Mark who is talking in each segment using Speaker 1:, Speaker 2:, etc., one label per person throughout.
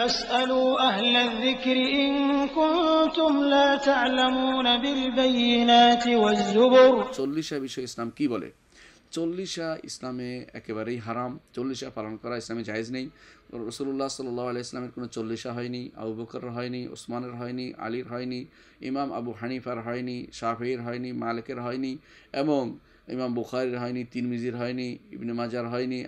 Speaker 1: চল্লিশা বিষয় ইসলাম কি বলে চল্লিশা ইসলামে একেবারেই হারাম চল্লিশা পালন করা ইসলামে জায়েজ নেই রসুল্লাহ সাল্লাহ ইসলামের কোনো চল্লিশা হয়নি আবু বকর হয়নি ওসমানের হয়নি আলীর হয়নি ইমাম আবু হানিফার হয়নি শাহির হয়নি মালিকের হয়নি এবং ইমাম বুখারির হয়নি তিরমিজির হয়নি ইবনে মাজার হয়নি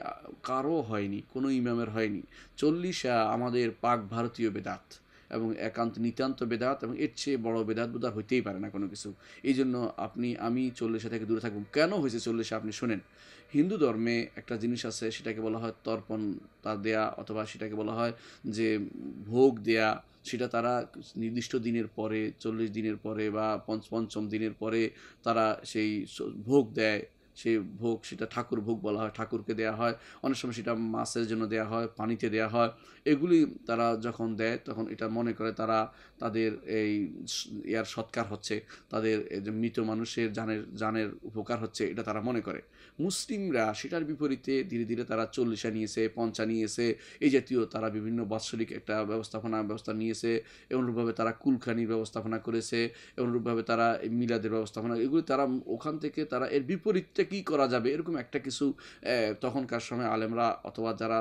Speaker 1: কারও হয়নি কোনো ইমামের হয়নি চল্লিশা আমাদের পাক ভারতীয় বেদাত এবং একান্ত নিতান্ত বেদাত এবং এর চেয়ে বড়ো বেদাত বোধ হইতেই পারে না কোনো কিছু এই জন্য আপনি আমি চল্লিশা থেকে দূরে থাকব কেন হয়েছে চল্লিশা আপনি শোনেন হিন্দু ধর্মে একটা জিনিস আছে সেটাকে বলা হয় তর্পণ তা দেয়া অথবা সেটাকে বলা হয় যে ভোগ দেয়া সেটা তারা নির্দিষ্ট দিনের পরে চল্লিশ দিনের পরে বা পঞ্চম দিনের পরে তারা সেই ভোগ দেয় সেই ভোগ সেটা ঠাকুর ভোগ বলা হয় ঠাকুরকে দেয়া হয় অনেক সময় সেটা মাছের জন্য দেয়া হয় পানিতে দেয়া হয় এগুলি তারা যখন দেয় তখন এটা মনে করে তারা তাদের এই ইয়ার সৎকার হচ্ছে তাদের মৃত মানুষের জানের জানের উপকার হচ্ছে এটা তারা মনে করে মুসলিমরা সেটার বিপরীতে ধীরে ধীরে তারা চল্লিশা নিয়েছে পঞ্চা নিয়েছে এই জাতীয় তারা বিভিন্ন বাৎসরিক একটা ব্যবস্থাপনা ব্যবস্থা নিয়েছে অনুরূপভাবে তারা কুলখানির ব্যবস্থাপনা করেছে অনুরূপভাবে তারা মিলাদের ব্যবস্থাপনা এগুলি তারা ওখান থেকে তারা এর বিপরীত জিনিসটা কি করা যাবে এরকম একটা কিছু তখনকার সময় আলেমরা অথবা যারা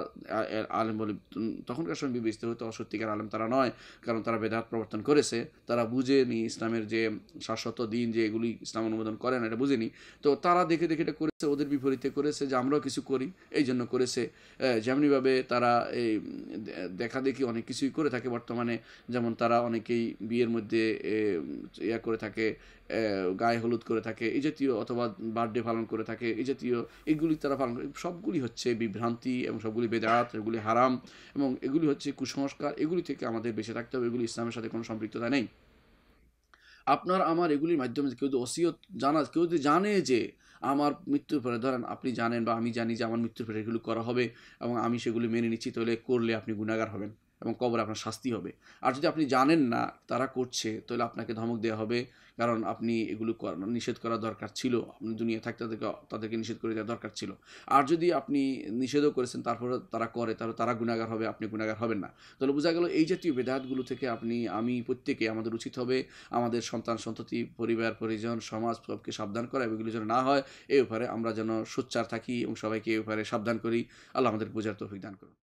Speaker 1: আলেম বলে তখনকার সময় বিবেচিত হতো সত্যিকার আলেম তারা নয় কারণ তারা বেদাত প্রবর্তন করেছে তারা বুঝেনি ইসলামের যে শাশ্বত দিন যে এগুলি ইসলাম অনুমোদন করে না এটা বুঝেনি তো তারা দেখে দেখে এটা করেছে ওদের বিপরীতে করেছে যে আমরাও কিছু করি এই জন্য করেছে যেমনিভাবে তারা এই দেখা দেখি অনেক কিছুই করে থাকে বর্তমানে যেমন তারা অনেকেই বিয়ের মধ্যে ইয়া করে থাকে গায়ে হলুদ করে থাকে এই জাতীয় অথবা বার্থডে পালন করে থাকে এই জাতীয় এগুলি তারা পালন করে সবগুলি হচ্ছে বিভ্রান্তি এবং সবগুলি বেদাত এগুলি হারাম এবং এগুলি হচ্ছে কুসংস্কার এগুলি থেকে আমাদের বেঁচে থাকতে হবে এগুলি ইসলামের সাথে কোনো সম্পৃক্ততা নেই আপনার আমার এগুলির মাধ্যমে কেউ যদি অসিয়ত জানা কেউ যদি জানে যে আমার মৃত্যুর পরে ধরেন আপনি জানেন বা আমি জানি যে আমার মৃত্যুর পরে এগুলো করা হবে এবং আমি সেগুলি মেনে নিচ্ছি তাহলে করলে আপনি গুণাগার হবেন এবং কবর আপনার শাস্তি হবে আর যদি আপনি জানেন না তারা করছে তাহলে আপনাকে ধমক দেওয়া হবে কারণ আপনি এগুলো নিষেধ করা দরকার ছিল আপনি দুনিয়া থাকতে তাদেরকে তাদেরকে নিষেধ করে দেওয়া দরকার ছিল আর যদি আপনি নিষেধও করেছেন তারপরে তারা করে তাহলে তারা গুণাগার হবে আপনি গুণাগার হবেন না তাহলে বোঝা গেল এই জাতীয় বেদাতগুলো থেকে আপনি আমি প্রত্যেকে আমাদের উচিত হবে আমাদের সন্তান সন্ততি পরিবার পরিজন সমাজ সবকে সাবধান করা এগুলো যেন না হয় এই ব্যাপারে আমরা যেন সোচ্চার থাকি এবং সবাইকে এই ব্যাপারে সাবধান করি আল্লাহ আমাদের বোঝার তৌফিক দান করুন